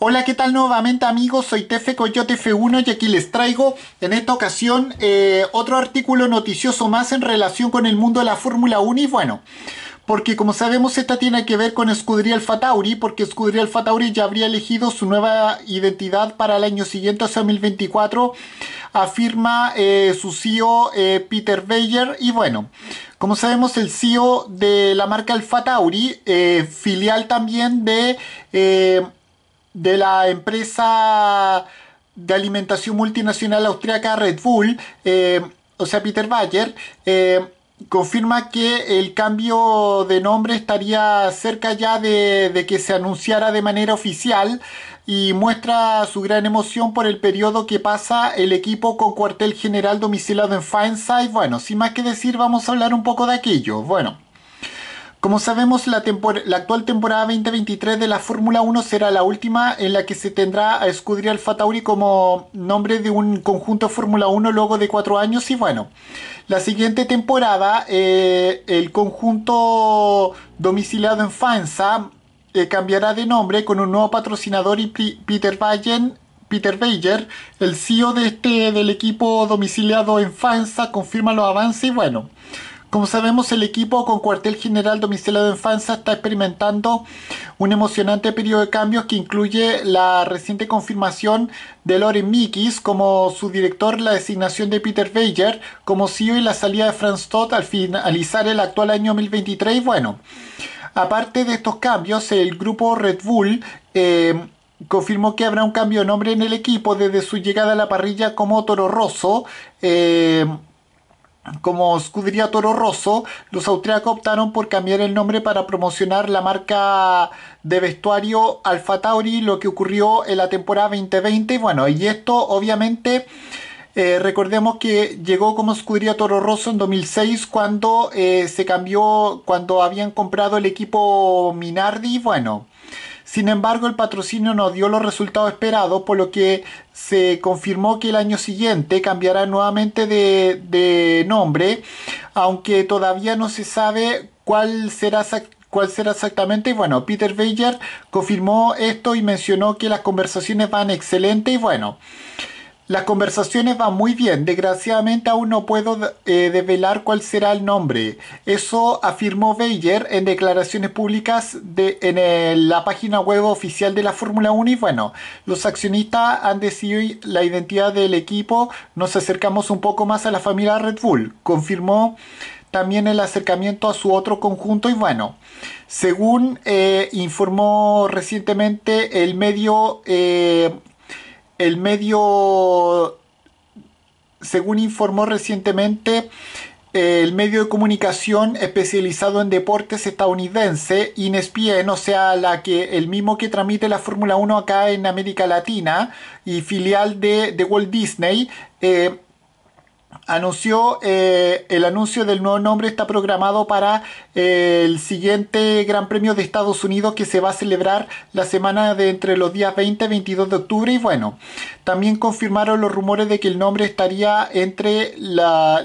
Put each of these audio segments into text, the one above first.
Hola, ¿qué tal nuevamente amigos? Soy Tefe Coyote F1 y aquí les traigo en esta ocasión eh, otro artículo noticioso más en relación con el mundo de la Fórmula 1 y bueno, porque como sabemos esta tiene que ver con Scuderia Alfa Tauri, porque Scuderia Alfa Tauri ya habría elegido su nueva identidad para el año siguiente, o 2024, afirma eh, su CEO eh, Peter Bayer y bueno, como sabemos el CEO de la marca Alfa Tauri, filial también de de la empresa de alimentación multinacional austriaca Red Bull, eh, o sea, Peter Bayer, eh, confirma que el cambio de nombre estaría cerca ya de, que se anunciara de manera oficial y muestra su gran emoción por el periodo que pasa el equipo con cuartel general domiciliado en FineSide. Bueno, sin más que decir, vamos a hablar un poco de aquello. Bueno. Como sabemos, la, actual temporada 2023 de la Fórmula 1 será la última en la que se tendrá a Scuderia Alfa Tauri como nombre de un conjunto Fórmula 1 luego de cuatro años. Y bueno, la siguiente temporada, eh, el conjunto domiciliado en FANSA eh, cambiará de nombre con un nuevo patrocinador y Peter Bayen Peter Bayer, el CEO de este, del equipo domiciliado en Fanza, confirma los avances y bueno, como sabemos, el equipo con cuartel general domiciliado de infancia está experimentando un emocionante periodo de cambios que incluye la reciente confirmación de Loren Mikis como su director, la designación de Peter Bayer como CEO y la salida de Franz Todd al finalizar el actual año 2023. Bueno, aparte de estos cambios, el grupo Red Bull eh, confirmó que habrá un cambio de nombre en el equipo desde su llegada a la parrilla como Toro Rosso. Eh, como escudería Toro Rosso, los austriacos optaron por cambiar el nombre para promocionar la marca de vestuario Alfa Tauri, lo que ocurrió en la temporada 2020. Bueno, y esto obviamente... Eh, recordemos que llegó como escudería Toro Rosso en 2006 cuando eh, se cambió, cuando habían comprado el equipo Minardi. Bueno, sin embargo, el patrocinio no dio los resultados esperados, por lo que se confirmó que el año siguiente cambiará nuevamente de, nombre, aunque todavía no se sabe cuál será cuál será exactamente. Y bueno, Peter Bayer confirmó esto y mencionó que las conversaciones van excelentes y bueno. Las conversaciones van muy bien. Desgraciadamente aún no puedo eh, develar cuál será el nombre. Eso afirmó Bayer en declaraciones públicas de, en la página web oficial de la Fórmula 1. Y bueno, los accionistas han decidido la identidad del equipo. Nos acercamos un poco más a la familia Red Bull. Confirmó también el acercamiento a su otro conjunto y bueno, según eh, informó recientemente el medio eh, el medio, según informó recientemente, el medio de comunicación especializado en deportes estadounidense, Inespien, o sea, la que, el mismo que tramite la Fórmula 1 acá en América Latina y filial de, de Walt Disney, eh, anunció eh, el anuncio del nuevo nombre está programado para eh, el siguiente Gran Premio de Estados Unidos que se va a celebrar la semana de entre los días 20 y 22 de octubre y bueno también confirmaron los rumores de que el nombre estaría entre la,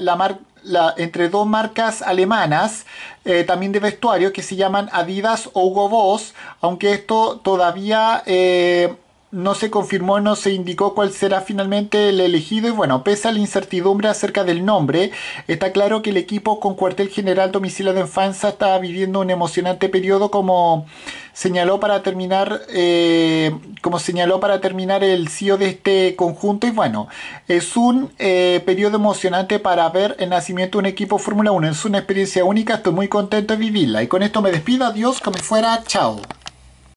la, entre dos marcas alemanas, eh, también de vestuario, que se llaman Adidas o Hugo Boss, aunque esto todavía eh, no se confirmó, no se indicó cuál será finalmente el elegido y bueno, pese a la incertidumbre acerca del nombre, está claro que el equipo con cuartel general domicilio de infancia está viviendo un emocionante periodo como señaló para terminar eh, como señaló para terminar el CEO de este conjunto y bueno, es un eh, periodo emocionante para ver el nacimiento de un equipo Fórmula 1, es una experiencia única, estoy muy contento de vivirla y con esto me despido, adiós, como fuera, chao.